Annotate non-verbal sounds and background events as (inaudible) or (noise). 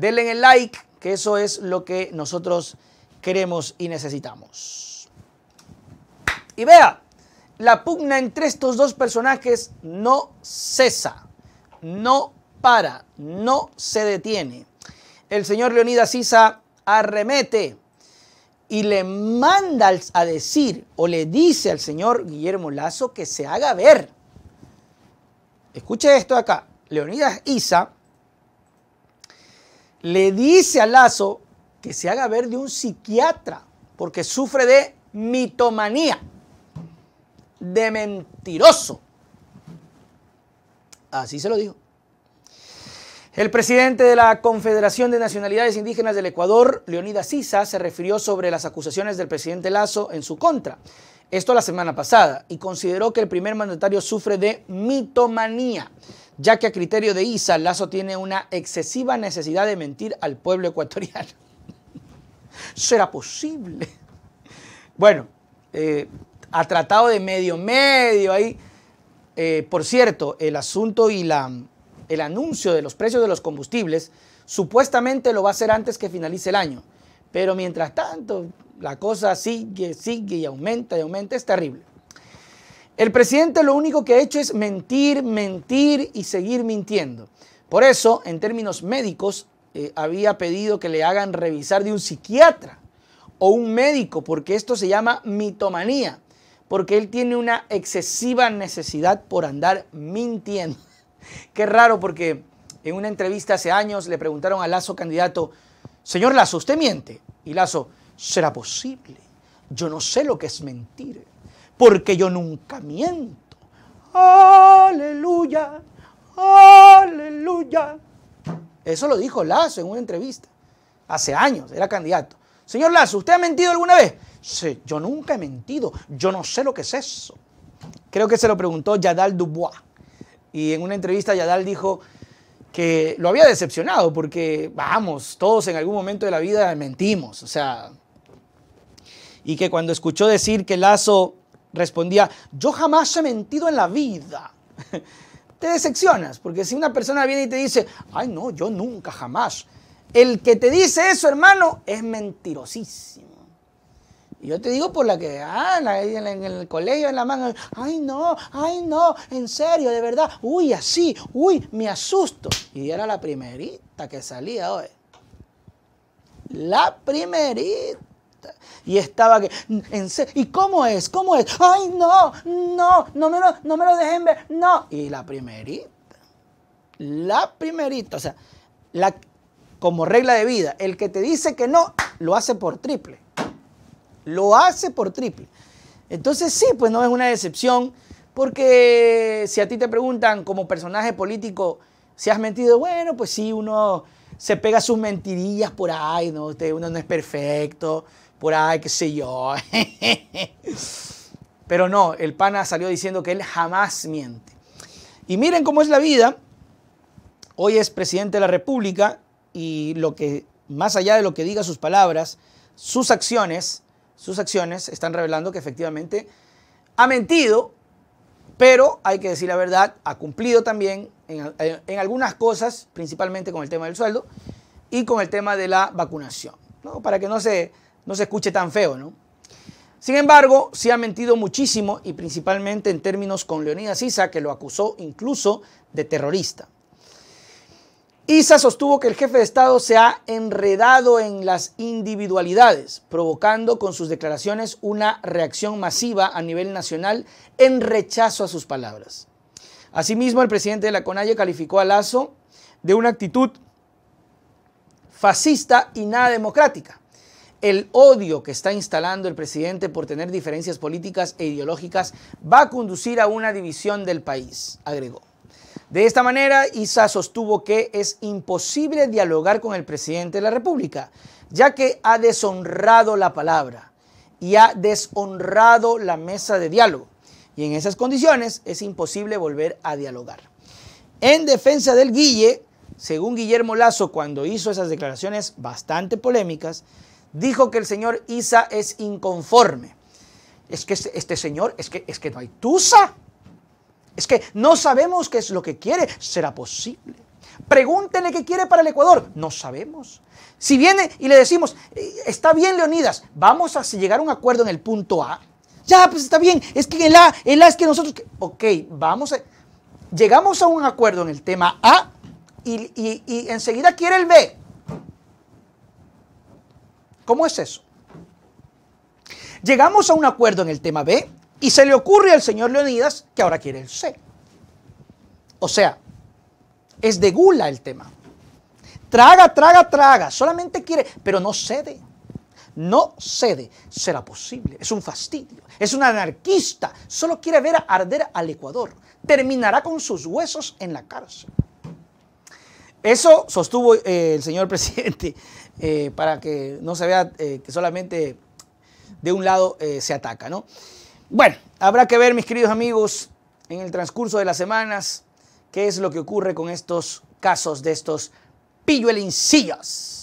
Denle en el like, que eso es lo que nosotros queremos y necesitamos. Y vea, la pugna entre estos dos personajes no cesa, no para, no se detiene. El señor Leonidas Isa arremete y le manda a decir o le dice al señor Guillermo Lazo que se haga ver. Escuche esto acá. Leonidas Isa le dice a Lazo que se haga ver de un psiquiatra porque sufre de mitomanía, de mentiroso. Así se lo dijo. El presidente de la Confederación de Nacionalidades Indígenas del Ecuador, Leonidas Sisa, se refirió sobre las acusaciones del presidente Lazo en su contra esto la semana pasada, y consideró que el primer mandatario sufre de mitomanía, ya que a criterio de ISA, Lazo tiene una excesiva necesidad de mentir al pueblo ecuatoriano. (laughs) ¿Será posible? Bueno, eh, ha tratado de medio, medio ahí. Eh, por cierto, el asunto y la, el anuncio de los precios de los combustibles supuestamente lo va a hacer antes que finalice el año. Pero mientras tanto, la cosa sigue, sigue y aumenta y aumenta, es terrible. El presidente lo único que ha hecho es mentir, mentir y seguir mintiendo. Por eso, en términos médicos, eh, había pedido que le hagan revisar de un psiquiatra o un médico, porque esto se llama mitomanía, porque él tiene una excesiva necesidad por andar mintiendo. (laughs) Qué raro, porque en una entrevista hace años le preguntaron a Lazo, candidato, Señor Lazo, usted miente. Y Lazo, ¿será posible? Yo no sé lo que es mentir, porque yo nunca miento. Aleluya, aleluya. Eso lo dijo Lazo en una entrevista, hace años, era candidato. Señor Lazo, ¿usted ha mentido alguna vez? Sí, yo nunca he mentido, yo no sé lo que es eso. Creo que se lo preguntó Yadal Dubois. Y en una entrevista Yadal dijo, que lo había decepcionado porque, vamos, todos en algún momento de la vida mentimos, o sea, y que cuando escuchó decir que Lazo respondía, yo jamás he mentido en la vida, (laughs) te decepcionas, porque si una persona viene y te dice, ay no, yo nunca, jamás, el que te dice eso, hermano, es mentirosísimo. Y yo te digo por la que, ah, en, el colegio, en la mano ay no, ay no, en serio, de verdad, uy, así, uy, me asusto. Y era la primerita que salía hoy. La primerita. Y estaba que, en serio, ¿y cómo es? ¿Cómo es? Ay no, no, no me lo, no me lo dejen ver, no. Y la primerita. La primerita, o sea, la, como regla de vida, el que te dice que no, lo hace por triple. Lo hace por triple. Entonces sí, pues no es una decepción, porque si a ti te preguntan como personaje político si has mentido, bueno, pues sí, uno se pega sus mentirillas por ahí, ¿no? uno no es perfecto, por ahí, qué sé yo. (laughs) Pero no, el pana salió diciendo que él jamás miente. Y miren cómo es la vida. Hoy es presidente de la República y lo que, más allá de lo que diga sus palabras, sus acciones, sus acciones están revelando que efectivamente ha mentido, pero hay que decir la verdad, ha cumplido también en, eh, algunas cosas, principalmente con el tema del sueldo y con el tema de la vacunación, para que no se, no se escuche tan feo, ¿no? Sin embargo, sí ha mentido muchísimo y principalmente en términos con Leonidas Issa, que lo acusó incluso de terrorista. Isa sostuvo que el jefe de Estado se ha enredado en las individualidades, provocando con sus declaraciones una reacción masiva a nivel nacional en rechazo a sus palabras. Asimismo, el presidente de la CONAIE calificó a Lazo de una actitud fascista y nada democrática. El odio que está instalando el presidente por tener diferencias políticas e ideológicas va a conducir a una división del país, agregó. De esta manera, Isa sostuvo que es imposible dialogar con el presidente de la República, ya que ha deshonrado la palabra y ha deshonrado la mesa de diálogo. Y en esas condiciones es imposible volver a dialogar. En defensa del Guille, según Guillermo Lazo, cuando hizo esas declaraciones bastante polémicas, dijo que el señor Isa es inconforme. Es que este, este señor, es que, es que no hay tusa. Es que no sabemos qué es lo que quiere. ¿Será posible? Pregúntenle qué quiere para el Ecuador. No sabemos. Si viene y le decimos, eh, está bien, Leonidas, vamos a llegar a un acuerdo en el punto A. Ya, pues está bien. Es que el A, el A es que nosotros. Ok, vamos a. Llegamos a un acuerdo en el tema A y enseguida quiere el B. ¿Cómo es eso? Llegamos a un acuerdo en el tema B y se le ocurre al señor Leonidas que ahora quiere el C. O sea, es de gula el tema. Traga, traga, traga. Solamente quiere, pero no cede. No cede. Será posible. Es un fastidio. Es un anarquista. Solo quiere ver arder al Ecuador. Terminará con sus huesos en la cárcel. Eso sostuvo eh, el señor (laughs) presidente eh, para que no se vea eh, que solamente de un lado se ataca, ¿no? Bueno, habrá que ver, mis queridos amigos, en el transcurso de las semanas, qué es lo que ocurre con estos casos de estos pilluelincillos.